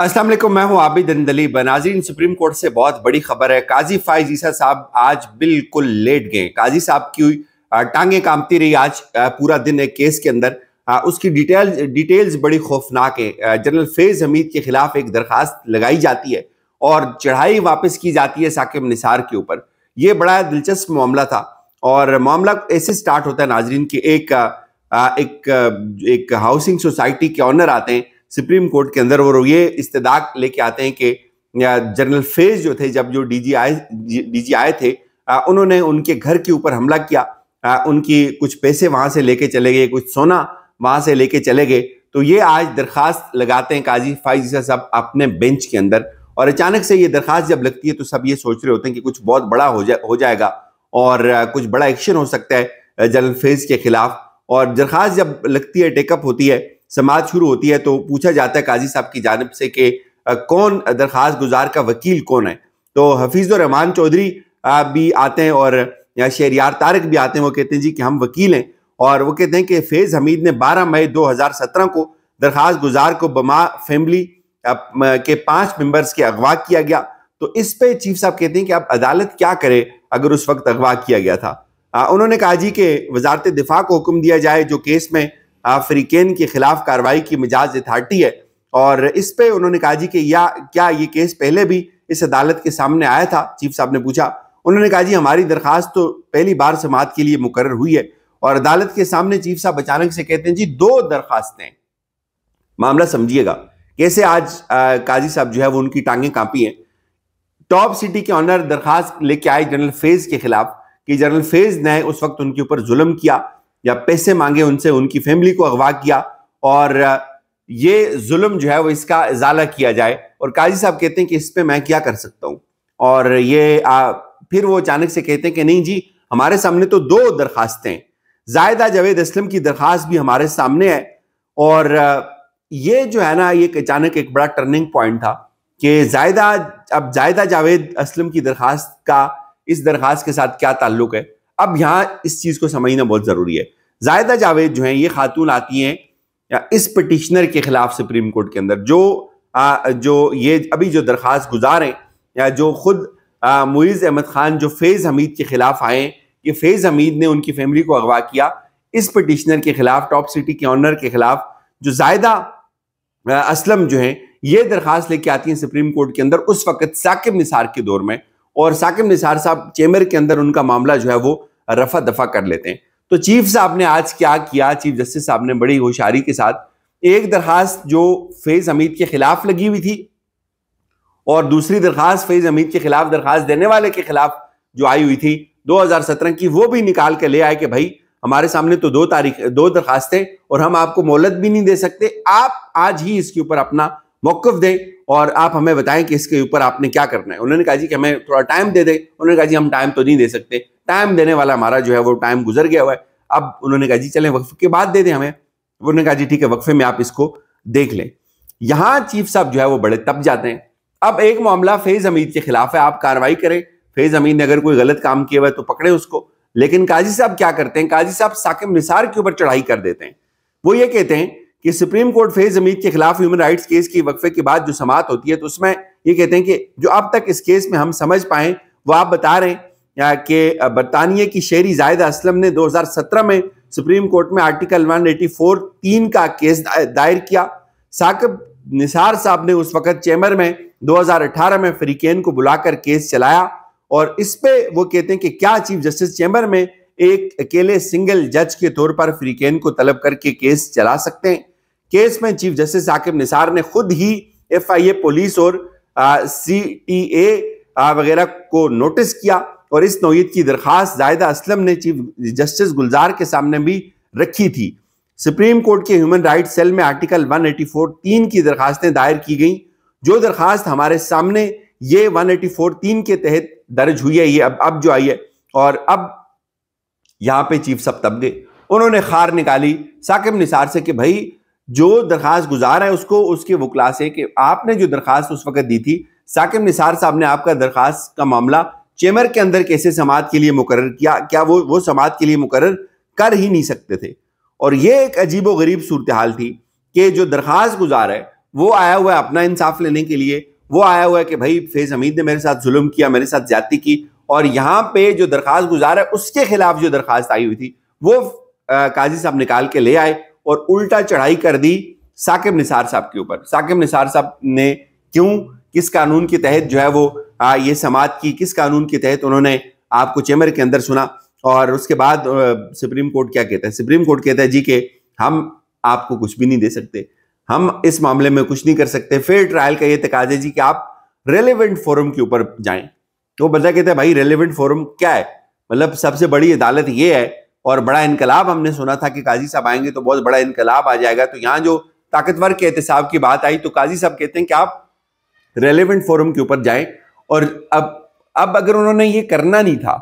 अस्सलाम मैं हूं आबिद अंदली नाजीन सुप्रीम कोर्ट से बहुत बड़ी खबर है काजी फाइज ईसा साहब आज बिल्कुल लेट गए काजी साहब की टांगे कामती रही आज पूरा दिन एक केस के अंदर उसकी डिटेल डिटेल्स बड़ी खौफनाक है जनरल फैज हमीद के खिलाफ एक दरखास्त लगाई जाती है और चढ़ाई वापस की जाती है साकिब निसार के ऊपर ये बड़ा दिलचस्प मामला था और मामला ऐसे स्टार्ट होता है नाजरीन की एक एक, एक, एक हाउसिंग सोसाइटी के ऑनर आते हैं सुप्रीम कोर्ट के अंदर और ये इस्तेदाक लेके आते हैं कि जनरल फेज जो थे जब जो डीजी आए डीजी आए थे उन्होंने उनके घर के ऊपर हमला किया उनकी कुछ पैसे वहां से लेके चले गए कुछ सोना वहां से लेके चले गए तो ये आज दरखास्त लगाते हैं काजी फाइजी साहब अपने बेंच के अंदर और अचानक से ये दरखास्त जब लगती है तो सब ये सोच रहे होते हैं कि कुछ बहुत बड़ा हो जा हो जाएगा और कुछ बड़ा एक्शन हो सकता है जनरल फेज के खिलाफ और दरखास्त जब लगती है टेकअप होती है समाज शुरू होती है तो पूछा जाता है काजी साहब की जानब से कि कौन दरख्वास्त गुजार का वकील कौन है तो रहमान चौधरी भी आते हैं और या शेरियार तारक भी आते हैं वो कहते हैं जी कि हम वकील हैं और वो कहते हैं कि फैज़ हमीद ने 12 मई 2017 को दरख्वास्त गुजार को बमा फैमिली के पांच मेंबर्स के अगवा किया गया तो इस पे चीफ साहब कहते हैं कि अब अदालत क्या करे अगर उस वक्त अगवा किया गया था उन्होंने कहा जी कि वजारत दिफा को हुक्म दिया जाए जो केस में अफ्रीकेन के खिलाफ कार्रवाई की मिजाज अथार्टी है और इस पे उन्होंने कहा जी कि या क्या ये केस पहले भी इस अदालत के सामने आया था चीफ साहब ने पूछा उन्होंने कहा जी हमारी दरखास्त तो पहली बार समात के लिए मुकर हुई है और अदालत के सामने चीफ साहब अचानक से कहते हैं जी दो दरखास्तें मामला समझिएगा कैसे आज आ, काजी साहब जो है वो उनकी टांगें कांपी हैं टॉप सिटी के ऑनर दरखास्त लेके आए जनरल फेज के खिलाफ कि जनरल फेज ने उस वक्त उनके ऊपर जुल्म किया या पैसे मांगे उनसे उनकी फैमिली को अगवा किया और ये जुल्म जो है वो इसका इजाला किया जाए और काजी साहब कहते हैं कि इस पर मैं क्या कर सकता हूँ और ये आ, फिर वो अचानक से कहते हैं कि नहीं जी हमारे सामने तो दो दरखास्तें जायदा जावेद असलम की दरखास्त भी हमारे सामने है और ये जो है ना ये अचानक एक बड़ा टर्निंग पॉइंट था कि जायदा अब जायदा जावेद असलम की दरखास्त का इस दरखास्त के साथ क्या ताल्लुक है अब यहाँ इस चीज़ को समझना बहुत ज़रूरी है जायदा जावेद जो है ये खातून आती हैं इस पटिशनर के खिलाफ सुप्रीम कोर्ट के अंदर जो आ, जो ये अभी जो दरख्वास्त गुजार हैं या जो खुद मुइज़ अहमद ख़ान जो फैज़ हमीद के ख़िलाफ़ आए ये फैज़ हमीद ने उनकी फैमिली को अगवा किया इस पटिशनर के ख़िलाफ़ टॉप सिटी के ऑनर के ख़िलाफ़ जो जायदा असलम जो है ये दरख्वास्त लेके आती हैं सुप्रीम कोर्ट के अंदर उस वक्त साकिब निसार के दौर में और साकिब निसार साहब चेम्बर के अंदर उनका मामला जो है वो रफा दफा कर लेते हैं तो चीफ साहब ने आज क्या किया चीफ जस्टिस साहब ने बड़ी होशियारी के साथ एक दरखास्त जो फैज हमीद के खिलाफ लगी हुई थी और दूसरी दरखास्त फैज हमीद के खिलाफ दरखास्त देने वाले के खिलाफ जो आई हुई थी 2017 की वो भी निकाल के ले आए कि भाई हमारे सामने तो दो तारीख दो दरखास्तें और हम आपको मोहलत भी नहीं दे सकते आप आज ही इसके ऊपर अपना मौकफ दें और आप हमें बताएं कि इसके ऊपर आपने क्या करना है उन्होंने कहा जी कि हमें थोड़ा टाइम दे दें उन्होंने कहा जी हम टाइम तो नहीं दे सकते टाइम देने वाला हमारा जो है वो टाइम गुजर गया हुआ है अब उन्होंने कहा जी चले वक्फे के बाद दे दें हमें उन्होंने कहा जी ठीक है वक्फे में आप इसको देख लें यहाँ चीफ साहब जो है वो बड़े तप जाते हैं अब एक मामला फेज हमीद के खिलाफ है आप कार्रवाई करें फेज हमीद ने अगर कोई गलत काम किया हुआ है तो पकड़े उसको लेकिन काजी साहब क्या करते हैं काजी साहब साकिब निसार के ऊपर चढ़ाई कर देते हैं वो ये कहते हैं कि सुप्रीम कोर्ट फेज जमीन के खिलाफ ह्यूमन राइट्स केस की वक्फे के बाद जो समात होती है तो उसमें ये कहते हैं कि जो अब तक इस केस में हम समझ पाए वो आप बता रहे हैं कि बरतानिया की शेरी जायद असलम ने 2017 में सुप्रीम कोर्ट में आर्टिकल 184 तीन का केस दायर किया साकब निसार साहब ने उस वक्त चैम्बर में अठारह में फ्रीकैन को बुलाकर केस चलाया और इस पे वो कहते हैं कि क्या चीफ जस्टिस चैम्बर में एक अकेले सिंगल जज के तौर पर फ्रीकेन को तलब करके केस चला सकते हैं केस में चीफ जस्टिस साकिब निसार ने खुद ही एफआईए पुलिस और सी टी ए वगैरह को नोटिस किया और इस नोयत की दरखास्त जायदा असलम ने चीफ जस्टिस गुलजार के सामने भी रखी थी सुप्रीम कोर्ट के ह्यूमन राइट सेल में आर्टिकल 184 तीन की दरखास्तें दायर की गई जो दरखास्त हमारे सामने ये 184 तीन के तहत दर्ज हुई है ये अब अब जो आई है और अब यहाँ पे चीफ सब तबके उन्होंने खार निकाली साकिब निसार से कि भाई जो दरखास्त गुजार है उसको उसके वकला से कि आपने जो दरखास्त उस वक्त दी थी साकिब निसार साहब ने आपका दरखास्त का मामला चेमर के अंदर कैसे समात के लिए मुकर किया क्या वो वो समात के लिए मुकर कर ही नहीं सकते थे और ये एक अजीब व गरीब सूरत हाल थी कि जो दरख्वास्त गुजार है वो आया हुआ है अपना इंसाफ लेने के लिए वो आया हुआ है कि भाई फैज हमीद ने मेरे साथ जुल्म किया मेरे साथ ज्यादा की और यहाँ पे जो दरख्वास्त गुजार है उसके खिलाफ जो दरख्वास्त आई हुई थी वो आ, काजी साहब निकाल के ले आए और उल्टा चढ़ाई कर दी साकिब निसार साहब के ऊपर साकिब निसार साहब ने क्यों किस कानून के तहत जो है वो आ, ये समाज की किस कानून के तहत उन्होंने आपको चैम्बर के अंदर सुना और उसके बाद सुप्रीम कोर्ट क्या कहता है सुप्रीम कोर्ट कहता है जी के हम आपको कुछ भी नहीं दे सकते हम इस मामले में कुछ नहीं कर सकते फेयर ट्रायल का ये तकाजे है जी कि आप रेलिवेंट फोरम के ऊपर जाएं तो बंदा कहता है भाई रेलिवेंट फोरम क्या है मतलब सबसे बड़ी अदालत ये है और बड़ा इनकलाब हमने सुना था कि काजी साहब आएंगे तो बहुत बड़ा इनकलाब आ जाएगा तो यहाँ जो ताकतवर के एहतसाब की बात आई तो काजी साहब कहते हैं कि आप रेलिवेंट फोरम के ऊपर जाएं और अब अब अगर उन्होंने ये करना नहीं था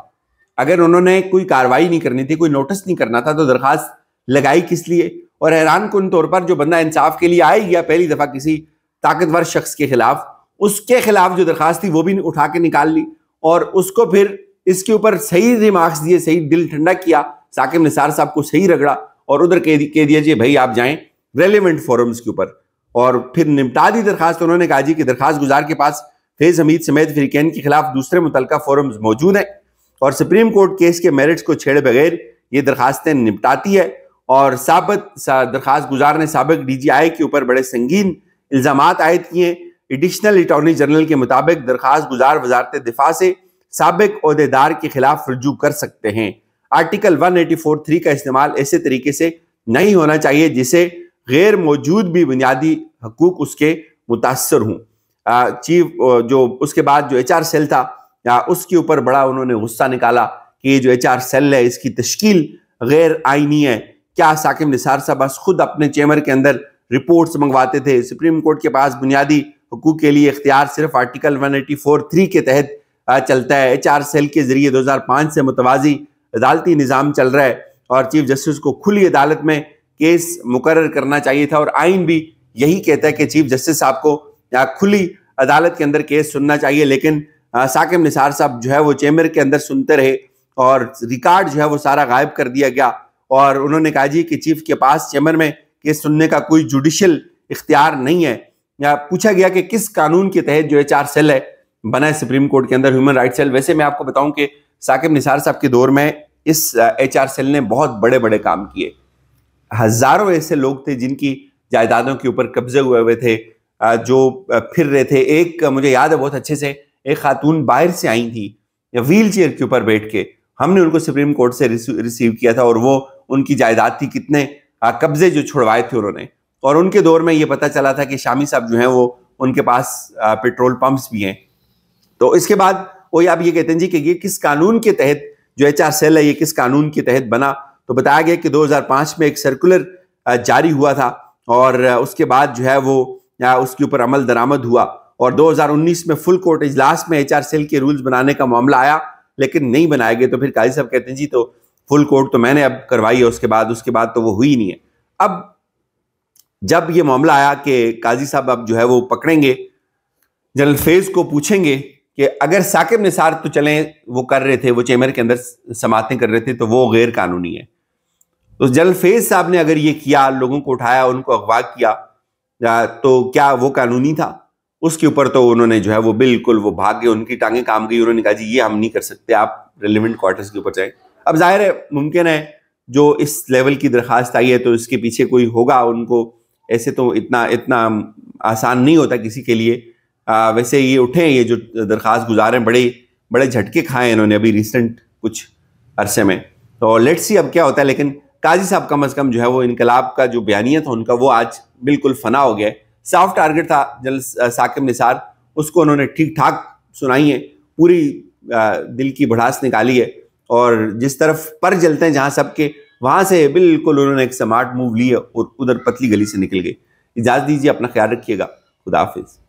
अगर उन्होंने कोई कार्रवाई नहीं करनी थी कोई नोटिस नहीं करना था तो दरखास्त लगाई किस लिए और हैरान कन तौर पर जो बंदा इंसाफ के लिए आए गया पहली दफ़ा किसी ताकतवर शख्स के खिलाफ उसके खिलाफ जो दरखास्त थी वो भी उठा के निकाल ली और उसको फिर इसके ऊपर सही रिमार्क्स दिए सही दिल ठंडा किया साकिब निसार साहब को सही रगड़ा और उधर कह कह दिया जी भाई आप जाएं रेलिवेंट फोरम्स के ऊपर और फिर निपटा दी दरखास्त उन्होंने कहा जी कि दरखास्त गुजार के पास फेज हमीद समेत फरीकैन के खिलाफ दूसरे मुतल फोरम्स मौजूद हैं और सुप्रीम कोर्ट केस के मेरिट्स को छेड़े बगैर ये दरखास्तें निपटाती है और सा, दरखास्त गुजार ने सबक डी जी आई के ऊपर बड़े संगीन इल्जाम आयद किए एडिशनल अटॉर्नी जनरल के मुताबिक दरखास्त गुजार वजारत दिफा से सबक अहदेदार के खिलाफ रजू कर सकते हैं आर्टिकल 184.3 का इस्तेमाल ऐसे तरीके से नहीं होना चाहिए जिसे गैर मौजूद भी बुनियादी हकूक उसके मुतासर हों चीफ जो उसके बाद जो एचआर सेल था या उसके ऊपर बड़ा उन्होंने गुस्सा निकाला कि ये जो एचआर सेल है इसकी तश्कील गैर आइनी है क्या साकिब निसार साहब बस खुद अपने चैम्बर के अंदर रिपोर्ट्स मंगवाते थे सुप्रीम कोर्ट के पास बुनियादी हकूक के लिए इख्तियार सिर्फ article one eighty four three के तहत चलता है एच आर सेल के जरिए दो हज़ार पाँच से मुतवाजी अदालती निज़ाम चल रहा है और चीफ जस्टिस को खुली अदालत में केस मुकर करना चाहिए था और आइन भी यही कहता है कि चीफ जस्टिस साहब को खुली अदालत के अंदर केस सुनना चाहिए लेकिन साकिब निसार साहब जो है वो चैम्बर के अंदर सुनते रहे और रिकॉर्ड जो है वो सारा गायब कर दिया गया और उन्होंने कहा जी कि चीफ के पास चैम्बर में केस सुनने का कोई जुडिशल इख्तियार नहीं है या पूछा गया कि किस कानून के तहत जो एच आर सेल है बना है सुप्रीम कोर्ट के अंदर ह्यूमन राइट सेल वैसे मैं आपको बताऊं कि साकिब निसार साहब के दौर में इस एच आर सेल ने बहुत बड़े बड़े काम किए हजारों ऐसे लोग थे जिनकी जायदादों के ऊपर कब्जे हुए हुए थे जो फिर रहे थे एक मुझे याद है बहुत अच्छे से एक खातून बाहर से आई थी व्हील चेयर के ऊपर बैठ के हमने उनको सुप्रीम कोर्ट से रिसीव किया था और वो उनकी जायदाद थी कितने कब्जे जो छुड़वाए थे उन्होंने और उनके दौर में ये पता चला था कि शामी साहब जो हैं वो उनके पास पेट्रोल पंप्स भी हैं तो इसके बाद वही आप ये कहते हैं जी कि ये किस कानून के तहत जो एच आर सेल है ये किस कानून के तहत बना तो बताया गया कि 2005 में एक सर्कुलर जारी हुआ था और उसके बाद जो है वो उसके ऊपर अमल दरामद हुआ और 2019 में फुल कोर्ट इजलास में एच आर सेल के रूल्स बनाने का मामला आया लेकिन नहीं बनाए गए तो फिर काजी साहब कहते हैं जी तो फुल कोर्ट तो मैंने अब करवाई है उसके बाद उसके बाद तो वो हुई नहीं है अब जब ये मामला आया कि काजी साहब अब जो है वो पकड़ेंगे जनरल फेज को पूछेंगे कि अगर साकिब निसार तो चलें वो कर रहे थे वो चैम्बर के अंदर समातें कर रहे थे तो वो गैर कानूनी है तो जनरल फेज साहब ने अगर ये किया लोगों को उठाया उनको अगवा किया तो क्या वो कानूनी था उसके ऊपर तो उन्होंने जो है वो बिल्कुल वो भाग गए उनकी टांगे काम गई उन्होंने कहा जी ये हम नहीं कर सकते आप रेलिवेंट क्वार्टर्स के ऊपर जाए अब जाहिर है मुमकिन है जो इस लेवल की दरख्वास्त आई है तो इसके पीछे कोई होगा उनको ऐसे तो इतना इतना आसान नहीं होता किसी के लिए आ, वैसे ये उठे ये जो दरख्वास्त गुजार हैं बड़े बड़े झटके खाए इन्होंने अभी रिसेंट कुछ अरसे में तो लेट सी अब क्या होता है लेकिन काजी साहब कम अज़ कम जो है वो इनकलाब का जो बयानिया था उनका वो आज बिल्कुल फना हो गया साफ टारगेट था जनरल साकिब निसार उसको उन्होंने ठीक ठाक सुनाई है पूरी आ, दिल की भड़ास निकाली है और जिस तरफ पर जलते हैं जहाँ सबके वहाँ से बिल्कुल उन्होंने एक स्मार्ट मूव लिया और उधर पतली गली से निकल गए इजाज़त दीजिए अपना ख्याल रखिएगा खुदाफिज़